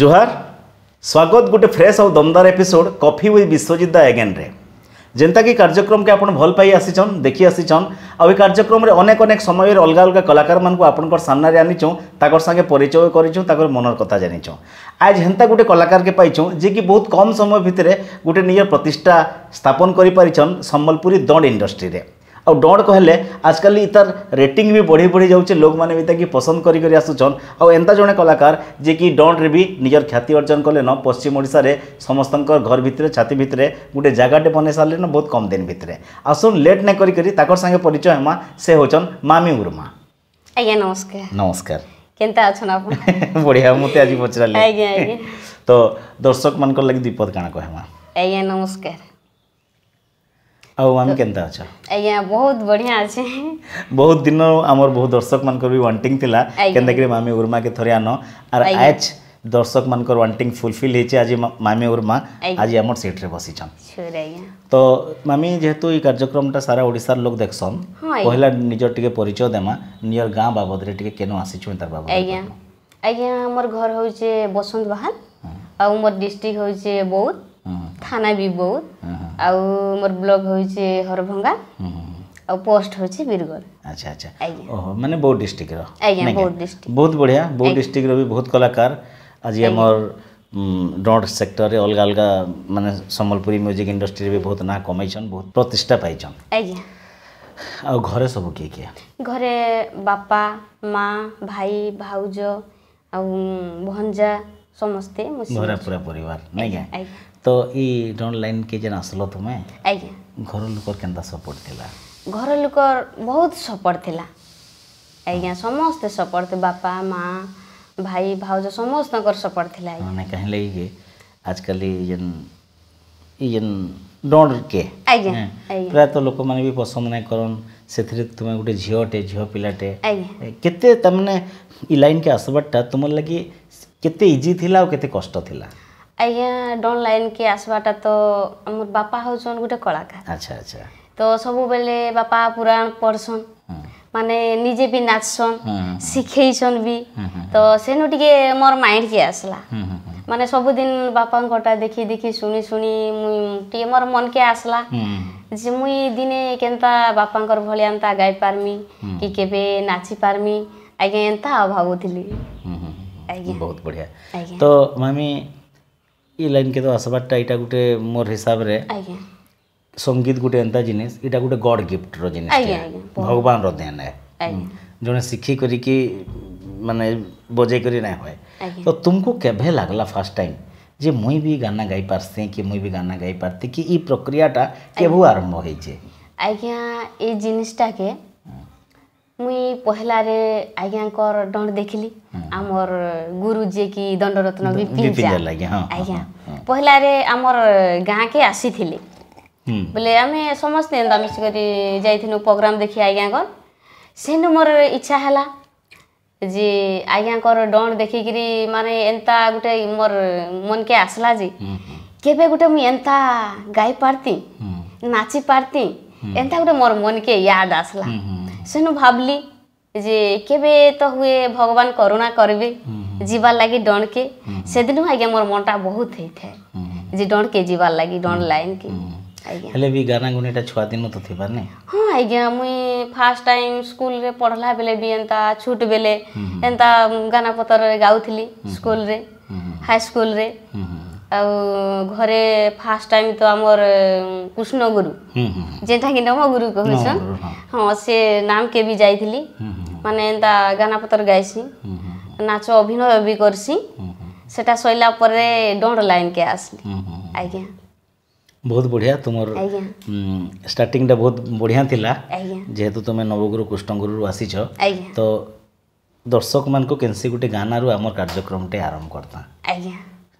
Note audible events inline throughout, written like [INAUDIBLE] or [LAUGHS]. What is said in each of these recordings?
ଜୁହାର ସ୍ୱାଗତ ଗୋଟେ ଫ୍ରେଶ୍ ଆଉ ଦମଦାର ଏପିସୋଡ଼ କଫି ୱିଥ୍ ବିଶ୍ୱଜିତ ଦା ଏଗେନ୍ରେ ଯେନ୍ତାକି କାର୍ଯ୍ୟକ୍ରମକେ ଆପଣ ଭଲ ପାଇ ଆସିଛନ୍ ଦେଖି ଆସିଛନ୍ ଆଉ ଏ କାର୍ଯ୍ୟକ୍ରମରେ ଅନେକ ଅନେକ ସମୟରେ ଅଲଗା ଅଲଗା କଳାକାରମାନଙ୍କୁ ଆପଣଙ୍କର ସାମ୍ନାରେ ଆନିଛୁଁ ତାଙ୍କର ସାଙ୍ଗେ ପରିଚୟ କରିଛୁଁ ତାଙ୍କର ମନର କଥା ଜାଣିଛୁଁ ଆଜ୍ ହେନ୍ତା ଗୋଟେ କଳାକାରକେ ପାଇଛୁଁ ଯିଏକି ବହୁତ କମ୍ ସମୟ ଭିତରେ ଗୋଟେ ନିଜର ପ୍ରତିଷ୍ଠା ସ୍ଥାପନ କରିପାରିଛନ୍ ସମ୍ବଲପୁରୀ ଦଣ୍ଡ ଇଣ୍ଡଷ୍ଟ୍ରିରେ ଆଉ ଡଣ୍ କହିଲେ ଆଜିକାଲି ତାର ରେଟିଂ ବି ବଢ଼ି ବଢ଼ି ଯାଉଛେ ଲୋକମାନେ ବି ତାକେ ପସନ୍ଦ କରି କରି ଆସୁଛନ୍ ଆଉ ଏନ୍ତା ଜଣେ କଲାକାର ଯିଏକି ଡଣ୍ରେ ବି ନିଜର ଖ୍ୟାତି ଅର୍ଜନ କଲେନ ପଶ୍ଚିମ ଓଡ଼ିଶାରେ ସମସ୍ତଙ୍କର ଘର ଭିତରେ ଛାତି ଭିତରେ ଗୋଟେ ଜାଗାଟେ ବନେଇ ସାରିଲେନ ବହୁତ କମ୍ ଦିନ ଭିତରେ ଆସୁନ୍ ଲେଟ୍ ନାଇଁ କରି କରି ତାଙ୍କର ସାଙ୍ଗେ ପରିଚୟ ହେମା ସେ ହେଉଛନ୍ ମାମି ଉର୍ମା ଆଜ୍ଞା ନମସ୍କାର ନମସ୍କାର କେନ୍ତା ଅଛନ୍ ଆପଣ ବଢ଼ିଆ ମୋତେ ଆଜି ପଚରାଲେ ଆଜ୍ଞା ଆଜ୍ଞା ତ ଦର୍ଶକମାନଙ୍କର ଲାଗି ଦୁଇ ପଦ କାଣା କହେମା ଆଜ୍ଞା ନମସ୍କାର ଆଉ ଆମେ କେନ୍ତା ଅଛ ଆଜ୍ଞା ବହୁତ ବଢ଼ିଆ ଅଛେ ବହୁତ ଦିନ ଆମର ବହୁତ ଦର୍ଶକ ମାନଙ୍କର ବି ୱାଣ୍ଟିଂ ଥିଲା କେନ୍ତାକିରି ମାମି ଉର୍ମାକେ ଥରେ ଆନ ଆର୍ ଆଜ୍ ଦର୍ଶକ ମାନଙ୍କର ୱାଣ୍ଟିଂ ଫୁଲଫିଲ୍ ହେଇଛି ଆଜି ମାମି ଉର୍ମା ଆଜି ଆମର ସିଟ୍ରେ ବସିଛନ୍ ତ ମାମି ଯେହେତୁ ଏଇ କାର୍ଯ୍ୟକ୍ରମଟା ସାରା ଓଡ଼ିଶାର ଲୋକ ଦେଖସନ୍ ପହିଲା ନିଜର ଟିକେ ପରିଚୟ ଦେମା ନିଜର ଗାଁ ବାବଦରେ ଟିକେ କେନ ଆସିଛୁ ତାର ବାବଦ ଆଜ୍ଞା ଆଜ୍ଞା ଆମର ଘର ହଉଛେ ବସନ୍ତ ବାହାଲ ଆଉ ମୋର ଡିଷ୍ଟ୍ରିକ୍ଟ ହଉଛେ ବୌଦ୍ଧ थाना बिबौद हाँ, हाँ। आ मोर ब्लॉक होचे हरभंगा हम्म, हम्म, हम्म। आ पोस्ट होचे बिरगोल अच्छा अच्छा ओहो माने बहुत डिस्ट्रिक्ट रो आ बहुत डिस्ट्रिक्ट बहुत बढ़िया बहुत डिस्ट्रिक्ट रो भी बहुत कलाकार आज हमर नॉर्थ सेक्टर रे अलग अलग माने समलपुरी म्यूजिक इंडस्ट्री भी बहुत ना कमीशन बहुत प्रतिष्ठा पाइचन आ आ घरे सब के के घरे बापा मां भाई भौजो आ भंजा समस्ते मुसी घरे पूरा परिवार नै के तो ये ड्रोन लाइन के जन आसल तुम घर लोक के सपोर्ट थी घर लोक बहुत सपोर्ट थी आज्ञा समस्त सपोर्ट बापा माँ भाई भाउज समस्त सपोर्ट थी मैंने कहीं लगे आजकल डोंट के प्राय तो लोक मैंने भी पसंद नहीं करन से तो तुम गोटे झीटे झील पिलाटे के लाइन के आसवाटा तुम लगे इजी थी आते कष्ट थिला। ଆଜ୍ଞା ଡନ୍ ଲାଇନ୍କେ ଆସ୍ବାଟା ତ ଆମର୍ ବାପା ହଉଛନ୍ ଗୋଟେ କଳାକାର ଆଚ୍ଛା ଆଚ୍ଛା ତ ସବୁବେଳେ ବାପା ପୁରାଣ ପଢ଼ସନ୍ ମାନେ ନିଜେ ବି ନାଚସନ୍ ଶିଖେଇଛନ୍ ବି ତ ସେନୁ ଟିକେ ମୋର୍ ମାଇଣ୍ଡକେ ଆସ୍ଲା ମାନେ ସବୁଦିନ ବାପାଙ୍କଟା ଦେଖି ଦେଖି ଶୁଣି ଶୁଣି ମୁଇଁ ଟିକେ ମୋର୍ ମନ୍କେ ଆସ୍ଲା ଯେ ମୁଇଁ ଦିନେ କେନ୍ତା ବାପାଙ୍କର ଭଳି ଏନ୍ତା ଗାଇ କି କେବେ ନାଚି ପାର୍ମି ଆଜ୍ଞା ଏନ୍ତା ଭାବୁଥିଲି ଆଜ୍ଞା ବହୁତ ବଢ଼ିଆ ତ ମାମି ଇ ଲାଇନ୍କେ ତ ଆସବାର୍ଟା ଇଟା ଗୁଟେ ମୋର ହିସାବରେ ସଙ୍ଗୀତ ଗୁଟେ ଏନ୍ତା ଜିନିଷ ଇଟା ଗୁଟେ ଗଡ୍ ଗିଫ୍ଟର ଜିନିଷ ଭଗବାନର ଦେନ୍ ଏ ଜଣେ ଶିଖି କରିକି ମାନେ ବଜେଇ କରି ନାଇଁ ହୁଏ ତ ତୁମକୁ କେଭେ ଲାଗଲା ଫାର୍ଷ୍ଟ ଟାଇମ୍ ଯେ ମୁଇଁ ବି ଗାନା ଗାଇ ପାରସି କି ମୁଇଁ ବି ଗାନା ଗାଇ ପାରତି କି ଇ ପ୍ରକ୍ରିୟାଟା କେଭୁ ଆରମ୍ଭ ହେଇଛେ ଆଜ୍ଞା ଏଇ ଜିନିଷଟାକେ ମୁଇଁ ପହିଲାରେ ଆଜ୍ଞାଙ୍କର ଦଣ୍ଡ ଦେଖିଲି ଆମର ଗୁରୁ ଯିଏ କି ଦଣ୍ଡରତ୍ନ ବିପିନ ଆଜ୍ଞା ପହିଲାରେ ଆମର ଗାଁକେ ଆସିଥିଲେ ବୋଲେ ଆମେ ସମସ୍ତେ ଏନ୍ତା ମିଶିକରି ଯାଇଥିଲୁ ପ୍ରୋଗ୍ରାମ୍ ଦେଖି ଆଜ୍ଞାଙ୍କର ସେନୁ ମୋର ଇଚ୍ଛା ହେଲା ଯେ ଆଜ୍ଞାଙ୍କର ଦଣ୍ଡ ଦେଖିକିରି ମାନେ ଏନ୍ତା ଗୋଟେ ମୋର ମନକେ ଆସିଲା ଯେ କେବେ ଗୋଟେ ମୁଇଁ ଏନ୍ତା ଗାଇ ପାରତି ନାଚି ପାରତି ଏନ୍ତା ଗୋଟେ ମୋର ମନକେ ୟାଦ ଆସିଲା ସେନୁ ଭାବଲି ଯେ କେବେ ତ ହୁଏ ଭଗବାନ କରୁଣା କରିବେ ଯିବାର୍ ଲାଗି ଡଣକେ ସେଦିନୁ ଆଜ୍ଞା ମୋର ମନଟା ବହୁତ ହେଇଥାଏ ଯେ ଡଣକେ ଯିବାର୍ ଲାଗି ଡଣ ଲାଇନ୍କେ ହେଲେ ବି ଗାନା ଗୁନିଟା ଛୁଆ ଦିନ ତ ଥିବା ନେ ହଁ ଆଜ୍ଞା ମୁଇଁ ଫାର୍ଷ୍ଟ ଟାଇମ୍ ସ୍କୁଲରେ ପଢ଼ଲା ବେଲେ ବି ଏନ୍ତା ଛୁଟ ବେଲେ ଏନ୍ତା ଗାନା ପତରରେ ଗାଉଥିଲି ସ୍କୁଲରେ ହାଇ ସ୍କୁଲରେ ଆଉ ଘରେ ଫାର୍ଷ୍ଟ ଟାଇମ୍ ତ ଆମର କୃଷ୍ଣ ଗୁରୁ ଯେନ୍ଟାକି ନମ ଗୁରୁ କହୁଛନ୍ ହଁ ସେ ନାମକେ ବି ଯାଇଥିଲି ମାନେ ଏନ୍ତା ଗାନା ପତର ଗାଇସି ନାଚ ଅଭିନୟ ବି କରସି ସେଟା ସରିଲା ପରେ ଡଣ୍ଡ ଲାଇନ୍କେ ଆସିଲି ଆଜ୍ଞା ବହୁତ ବଢ଼ିଆ ତୁମର ଷ୍ଟାର୍ଟିଂଟା ବହୁତ ବଢ଼ିଆ ଥିଲା ଯେହେତୁ ତୁମେ ନବଗୁରୁ କୃଷ୍ଣଗୁରୁରୁ ଆସିଛ ତ ଦର୍ଶକମାନଙ୍କୁ କେନ୍ସି ଗୋଟେ ଗାନାରୁ ଆମର କାର୍ଯ୍ୟକ୍ରମଟେ ଆରମ୍ଭ କରିଥା ଆଜ୍ଞା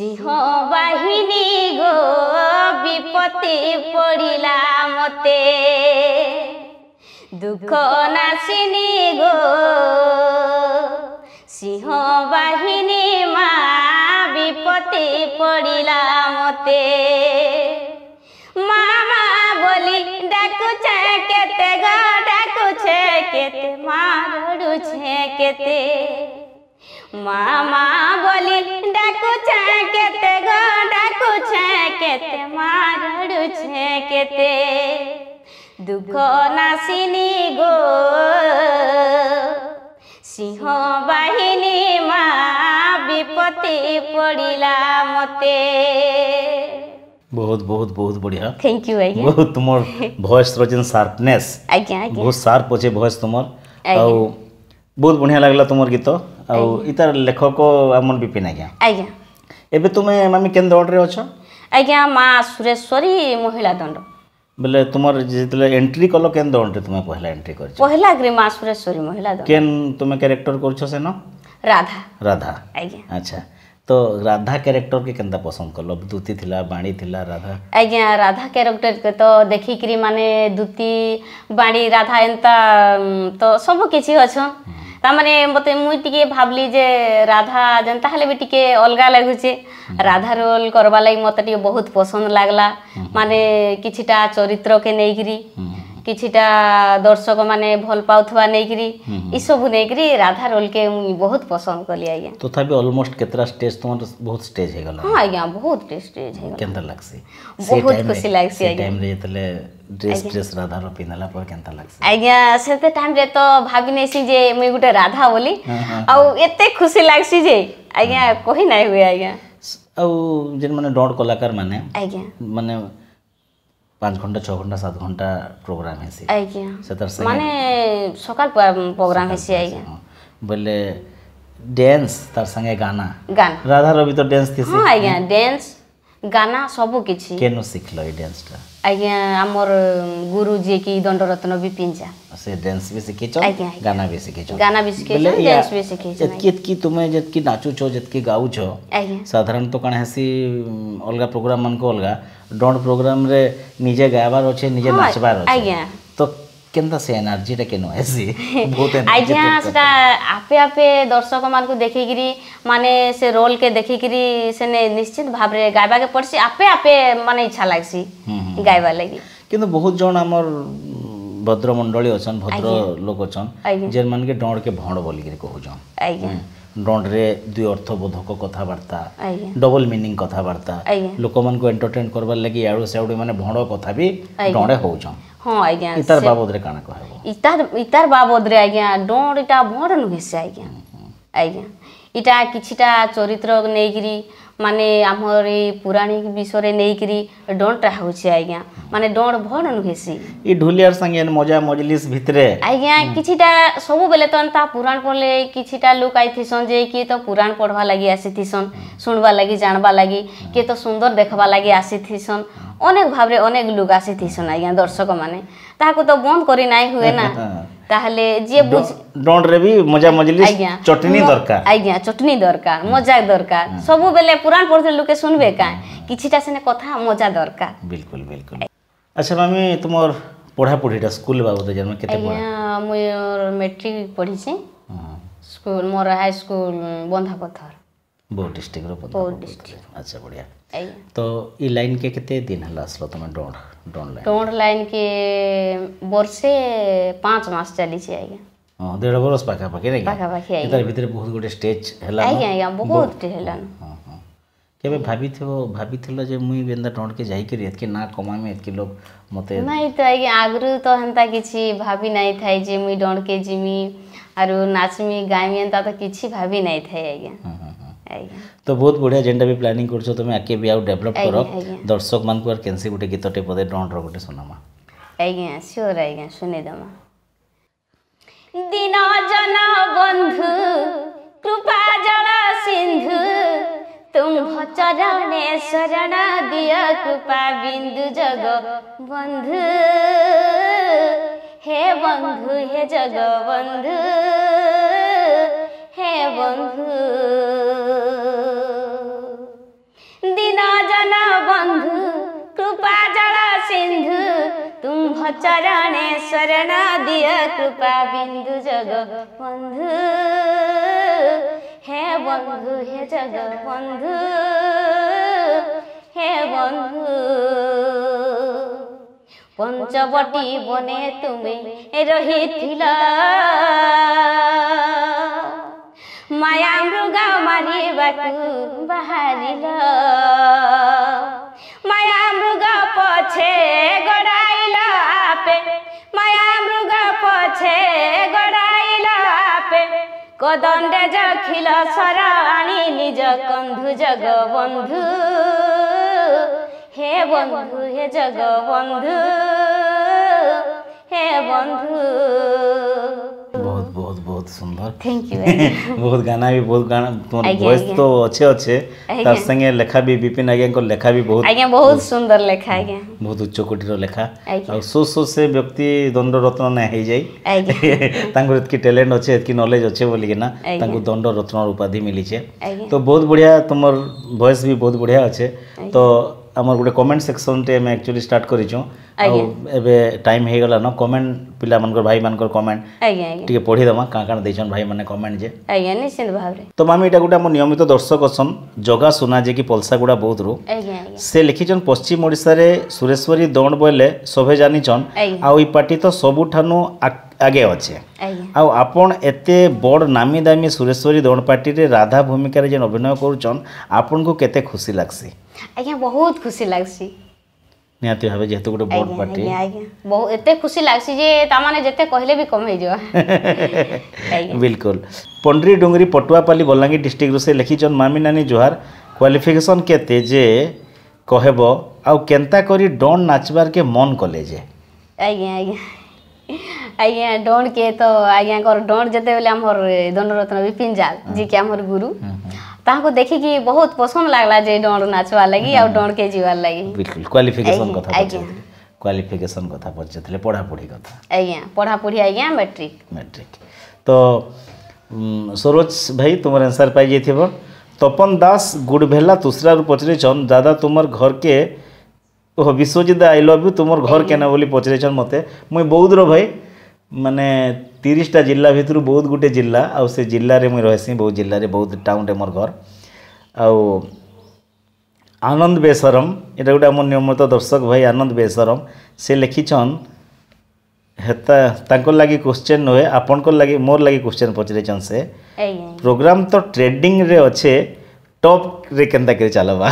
সিংহ বাহিনী গো বিপতি পড়িলা মতে দুঃখ নাচিনি গো সিংহ বাহিনী মা বিপতি পড়িলা মতে মামা বলি ডাকুছে কেতে গা ডাকুছে কেতে মা রড়ুছে কেতে মামা বলি ডাকু কেতে গো ডাকু কেতে মারড়ু কেতে দুঃখ নাসিনি গো সিংহ বাহিনী মা বিপত্তি পড়িলা মতে ବହୁତ ବହୁତ ବହୁତ ବଢ଼ିଆ ଥ୍ୟାଙ୍କ ୟୁ ଆଜ୍ଞା ବହୁତ ତୁମର ଭଏସ୍ର ଯେନ୍ ସାର୍ପନେସ୍ ଆଜ୍ଞା ବହୁତ ସାର୍ପ ଅଛେ ଭଏସ୍ ତୁମର ଆଉ ବହୁତ ବଢ଼ିଆ ଲାଗିଲା ତୁମର ଗୀତ ଆଉ ଇତାର ଲେଖକ ଆମର ବିପିନ ଆଜ୍ଞା ଆଜ୍ଞା ଏବେ ତୁମେ ମାମି କେନ୍ ଦଣ୍ଡରେ ଅଛ ଆଜ୍ଞା ମା ସୁରେଶ୍ୱରୀ ମହିଳା ଦଣ୍ଡ ବୋଲେ ତୁମର ଯେତେବେଳେ ଏଣ୍ଟ୍ରି କଲ କେନ୍ ଦଣ୍ଡରେ ତୁମେ ପହିଲା ଏଣ୍ଟ୍ରି କରିଛ ପହିଲା ଗ୍ରୀ ମା ସୁରେଶ୍ୱରୀ ମହିଳା ଦଣ୍ଡ କେନ୍ ତୁମେ କ୍ୟାରେକ୍ଟର କରୁଛ ସେନ ରାଧା ରାଧା ଆଜ୍ଞା ଆଚ୍ଛା তো রাধা ক্যারেক্টরকে কেনতা পছন্দ করলো দূতি থিলা বাণী থিলা রাধা আজ্ঞা রাধা ক্যারেক্টরকে ତ ଦେଖିକିରି ମାନେ দূতি ବାଣୀ ରାଧା ଏନ୍ତା ତ সব কিছু অছন ତାମାନେ ମୋତେ ମୁଇଁ ଟିକେ ଭାବଲି ଯେ ରାଧା ଯେନ୍ତା ହେଲେ ବି ଟିକେ ଅଲଗା ଲାଗୁଛେ ରାଧା ରୋଲ୍ କର୍ବାର୍ ଲାଗି ମୋତେ ଟିକେ ବହୁତ ପସନ୍ଦ ଲାଗ୍ଲା ମାନେ କିଛିଟା ଚରିତ୍ରକେ ନେଇକିରି কিছুটা দর্শক মানে ভাল পাওয়া নেইকি এসব নেইকি রাধা রোলকে মুই বহুত পছন্দ কলি আজ্ঞা তথাপি অলমোস্ট কেতরা স্টেজ তোমার বহুত স্টেজ হয়ে গেল হ্যাঁ আজ্ঞা বহুত স্টেজ হয়ে গেল কেনটা লাগছে বহুত খুশি লাগছে আজ্ঞা টাইম রে যেতলে ড্রেস ড্রেস রাধা র পিনালা পর কেনটা লাগছে আজ্ঞা সেতে টাইম রে তো ভাবি নেছি যে মুই গুটে রাধা বলি আউ এতে খুশি লাগছি যে আজ্ঞা কহি নাই হুয়ে আজ্ঞা আউ যেন মানে ডট কলাকার মানে আজ্ঞা মানে পাঁচ ঘন্টা ছ ঘন্টা সাত ঘন্টা প্রোগ্রাম হেসি সেটার মানে সকাল প্রোগ্রাম হেসি আজ্ঞা বলে ড্যান্স তার সঙ্গে গানা রাধা রবি তো ড্যান্স থিসি হ্যাঁ আজ্ঞা ড্যান্স গানা সবু কিছু কেন শিখল এই ড্যান্সটা আজ্ঞা আমার গুরু যে কি দণ্ডরত্ন বি পিঞ্জা সে ড্যান্স বি শিখিছ গানা বি শিখিছ গানা বি শিখিছ ড্যান্স বি শিখিছ যেতকি কি তুমি যেতকি নাচুছ যেতকি গাউছ সাধারণত কাণ হেসি অলগা প্রোগ্রাম মানক অলগা ডন প্রোগ্রাম রে নিজে গাইবার অছে নিজে নাচবার অছে আজ্ঞা তো কেনতা সে এনার্জিটা কেন আসি বহুত আজ্ঞা সেটা আপে আপে দর্শক মানকু দেখিকিরি মানে সে রোল কে দেখিকিরি সেনে নিশ্চিত ভাবরে গাইবাকে পড়ছি আপে আপে মানে ইচ্ছা লাগছি গাইবা লাগি কিন্তু বহুত জন আমার ভদ্র মন্ডলী অছন ভদ্র লোক অছন যেন মানকে ডড়কে ভণ বলিকিরি কহুছন আজ্ঞা ଡଣ୍ଡରେ ଦୁଇ ଅର୍ଥବୋଧକ କଥାବାର୍ତ୍ତା ଡବଲ ମିନିଂ କଥାବାର୍ତ୍ତା ଲୋକମାନଙ୍କୁ ଏଣ୍ଟରଟେନ୍ କରବାର୍ ଲାଗି ଇଆଡ଼ୁ ସିଆଡ଼ୁ ମାନେ ଭଣ୍ଡ କଥା ବି ଡଣେ ହଉଛନ୍ ହଁ ଆଜ୍ଞା ଇତାର ବାବଦରେ କାଣା କହିବ ଇତାର ଇତାର ବାବଦରେ ଆଜ୍ଞା ଡଣଟା ଭଣ୍ଡ ନୁହେଁ ସେ ଆଜ୍ଞା ଆଜ୍ଞା ଇଟା କିଛିଟା ଚରିତ୍ର ନେଇକିରି ମାନେ ଆମର ଏଇ ପୁରାଣିକ ବିଷୟରେ ନେଇକିରି ଡଣ୍ଟା ହେଉଛି ଆଜ୍ଞା ମାନେ ଡଣ୍ଟ ଭଲ୍ ନୁହେସି ଇ ଢୁଲିଆର ସାଙ୍ଗେ ମଜା ମଜଲିସ୍ ଭିତରେ ଆଜ୍ଞା କିଛିଟା ସବୁବେଲେ ତ ଏନ୍ତା ପୁରାଣ ପଢ଼ଲେ କିଛିଟା ଲୋକ ଆଇଥିସନ୍ ଯେ କିଏ ତ ପୁରାଣ ପଢ଼ବା ଲାଗି ଆସିଥିସନ୍ ଶୁଣବା ଲାଗି ଜାଣବା ଲାଗି କିଏ ତ ସୁନ୍ଦର ଦେଖବା ଲାଗି ଆସିଥିସନ୍ ଅନେକ ଭାବରେ ଅନେକ ଲୋକ ଆସିଥିସନ୍ ଆଜ୍ଞା ଦର୍ଶକମାନେ ତାହାକୁ ତ ବନ୍ଦ କରି ନାଇଁ ହୁଏ ନା তাহলে যে বুঝ ডন্টরে বি মজা মজলিস চটনি দরকার আজ্ঞা চটনি দরকার মজা দরকার সবু বেলে পুরাণ পড়তে লোকে শুনবে কাই কিছুটা সেনে কথা মজা দরকার বিলকুল বিলকুল আচ্ছা মামি তোমার পড়া পড়িটা স্কুল বাবদে জানো কেতে পড়া মুই মেট্রিক পড়িছি স্কুল মোর হাই স্কুল বন্ধা পথর বৌদ্ধ ডিস্ট্রিক্ট বৌদ্ধ ডিস্ট্রিক্ট আচ্ছা বড়িয়া তো এই লাইন কে কেতে দিন হলা আসলো তোমার ডন্ট ટોણ લાઈન કે વર્ષે પાંચ માસ ચાલીଛି ଆଜ୍ଞା ହଁ ଦେଢ଼ ବର୍ଷ ପାଖାପାଖି ନାଇଁ ପାଖାପାଖି ଆଜ୍ଞା ତାର ଭିତରେ ବହୁତ ଗୋଟେ ଷ୍ଟେଜ୍ ହେଲା ଆଜ୍ଞା ଆଜ୍ଞା ବହୁତଟେ ହେଲାନ କେବେ ଭାବିଥିବ ଭାବିଥିଲ ଯେ ମୁଇଁ ଏନ୍ତା ଟଣ୍ଟକେ ଯାଇକିରି ଏତ୍କି ନା କମାମି ଏତ୍କି ଲୋକ ମୋତେ ନାଇଁ ତ ଆଜ୍ଞା ଆଗରୁ ତ ହେନ୍ତା କିଛି ଭାବି ନାଇଁ ଥାଏ ଯେ ମୁଇଁ ଡଣ୍ଟକେ ଯିମି ଆରୁ ନାଚମି ଗାଇମି ଏନ୍ତା ତ କିଛି ଭାବି ନାଇଁ ଥାଏ ଆଜ୍ଞା ତ ବହୁତ ବଢ଼ିଆ ଯେନ୍ଟା ବି ପ୍ଲାନିଂ କରୁଛ ତୁମେ ଆଗକେ ବି ଆଉ ଡେଭଲପ୍ କର ଦର୍ଶକ ମାନଙ୍କୁ ଆର୍ କେନ୍ସି ଗୋଟେ ଗୀତଟେ ପଦେ ଡଣର ଗୋଟେ ଶୁଣାମା ଆଜ୍ଞା ସିଓର ଆଜ୍ଞା ଶୁଣେଇଦେମା ଦିନ ଜନ ବନ୍ଧୁ କୃପା ଜନ ସିନ୍ଧୁ ତୁମ୍ଭ ଚରଣେ ଶରଣ ଦିଅ କୃପା ବିନ୍ଦୁ ଜଗ ବନ୍ଧୁ हे बंधु हे जग बंधु হে বন্ধু দিনা জানা বন্ধু কৃপা জড় সিন্ধু তুম্ভ চরণে শরণ দিয় কৃপা বিন্দু জগ বন্ধু হে বন্ধু হে জগ বন্ধু হে বন্ধু পঞ্চবটি বনে তুমি রহিছিল মায়া মৃগ মারিবাকু বাহারিল মায়া মৃগ পছে গড়াইল আপে মায়া মৃগ পছে গড়াইল আপে কদণ্ডে যখিল সর আনি নিজ কন্ধু জগ বন্ধু হে বন্ধু হে জগ বন্ধু হে বন্ধু সুন্দর [LAUGHS] বহুত গানা বি বহুত গান তোমার ভয়েস তো আছে আছে তার সঙ্গে লেখা বি বিপিন আজ্ঞাঙ্কর লেখা বি বহুত আজ্ঞা বহুত সুন্দর লেখা আজ্ঞা বহুত উচ্চ কোটির লেখা আর সো সো সে ব্যক্তি রত্ন না হয়ে যাই [LAUGHS] তাঙ্কর এতকি ট্যালেন্ট আছে এতকি নলেজ আছে বলি না তাঙ্কু দণ্ডরত্নর উপাধি মিলিছে তো বহুত বঢ়িয়া তোমার ভয়েস বি বহুত বঢ়িয়া আছে তো আমার গোটে କମେଣ୍ଟ ସେକ୍ସନଟେ ଆମେ ଆକ୍ଚୁଆଲି ଷ୍ଟାର୍ଟ କରିଛୁ ଆଉ ଏବେ ଟାଇମ୍ ହେଇଗଲାନ କମେଣ୍ଟ ପିଲାମାନଙ୍କର ଭାଇମାନଙ୍କର କମେଣ୍ଟ ଟିକେ ପଢ଼ିଦେମା କାଣା କାଣା ଦେଇଛନ୍ ଭାଇମାନେ କମେଣ୍ଟ ଯେ ଆଜ୍ଞା ନିଶ୍ଚିନ୍ତ ଭାବରେ ତ ମାମି ଏଇଟା ଗୋଟେ ଆମ ନିୟମିତ ଦର୍ଶକ ଅଛନ୍ ଜଗା ସୁନା ଯିଏକି ପଲସାଗୁଡ଼ା ବୌଦ୍ଧରୁ ସେ ଲେଖିଛନ୍ ପଶ୍ଚିମ ଓଡ଼ିଶାରେ ସୁରେଶ୍ୱରୀ ଦଣ୍ଡ ବୋଇଲେ ସଭେ ଜାଣିଛନ୍ ଆଉ ଇ ପାର୍ଟି ତ ସବୁଠାନୁ ଆଗେ ଅଛେ ଆଉ ଆପଣ ଏତେ ବଡ଼ ନାମୀ ଦାମୀ ସୁରେଶ୍ୱରୀ ଦଣ୍ଡ ପାର୍ଟିରେ ରାଧା ଭୂମିକାରେ ଯେନ୍ ଅଭିନୟ କରୁଛନ୍ ଆପଣଙ୍କୁ କେତେ ଖୁସି ଲାଗ୍ସି ଆଜ୍ଞା ବହୁତ ଖୁସି ଲାଗ୍ସି ନିହାତି ଭାବେ ଯେହେତୁ ଗୋଟେ ବଡ଼ ପାର୍ଟି ବହୁ ଏତେ ଖୁସି ଲାଗ୍ସି ଯେ ତାମାନେ ଯେତେ କହିଲେ ବି କମ ହେଇଯିବ ବିଲକୁଲ ପଣ୍ଡ୍ରି ଡୁଙ୍ଗରି ପଟୁଆପାଲି ବଲାଙ୍ଗୀର ଡିଷ୍ଟ୍ରିକ୍ଟରୁ ସେ ଲେଖିଛନ୍ ମାମି ନାନୀ ଜୁହାର କ୍ୱାଲିଫିକେସନ୍ କେତେ ଯେ କହେବ ଆଉ କେନ୍ତା କରି ଡନ୍ ନାଚବାର୍କେ ମନ୍ କଲେ ଯେ ଆଜ୍ଞା ଆଜ୍ଞା ଆଜ୍ଞା ଡନ୍ କିଏ ତ ଆଜ୍ଞାଙ୍କର ଡନ୍ ଯେତେବେଳେ ଆମର ଦଣ୍ଡରତ୍ନ ବିପିନ ଜାଲ ଯିଏକି ଆମର ଗୁରୁ ताको देखी कि बहुत पसंद लागला जे डोंड नाचवा लागी आ डोंड के जीवा लागी बिल्कुल क्वालिफिकेशन कथा क्वालिफिकेशन कथा पछतले पढा पढी कथा आइया पढा पढी आइया मैट्रिक मैट्रिक तो सरोज भाई तुम्हारे आंसर पाई जेथिबो तपन दास गुड भेला तुसरा रु पछरे छन दादा तुम्हार घर के ओ विश्वजीत आई लव यू तुम्हार घर केना बोली पछरे छन मते मई बौद्र भाई माने ତିରିଶଟା ଜିଲ୍ଲା ଭିତରୁ ବହୁତ ଗୁଟେ ଜିଲ୍ଲା ଆଉ ସେ ଜିଲ୍ଲାରେ ମୁଇଁ ରହେସି ବହୁତ ଜିଲ୍ଲାରେ ବହୁତ ଟାଉନ୍ରେ ମୋର ଘର ଆଉ ଆନନ୍ଦ ବେସରମ୍ ଏଇଟା ଗୋଟେ ଆମ ନିୟମିତ ଦର୍ଶକ ଭାଇ ଆନନ୍ଦ ବେସରମ୍ ସେ ଲେଖିଛନ୍ ହେତା ତାଙ୍କର ଲାଗି କ୍ୱେଶ୍ଚେନ୍ ନୁହେଁ ଆପଣଙ୍କର ଲାଗି ମୋର ଲାଗି କ୍ୱେଶ୍ଚେନ୍ ପଚାରିଛନ୍ ସେ ପ୍ରୋଗ୍ରାମ୍ ତ ଟ୍ରେଡିଂରେ ଅଛେ ଟପ୍ରେ କେନ୍ତା କରି ଚାଲବା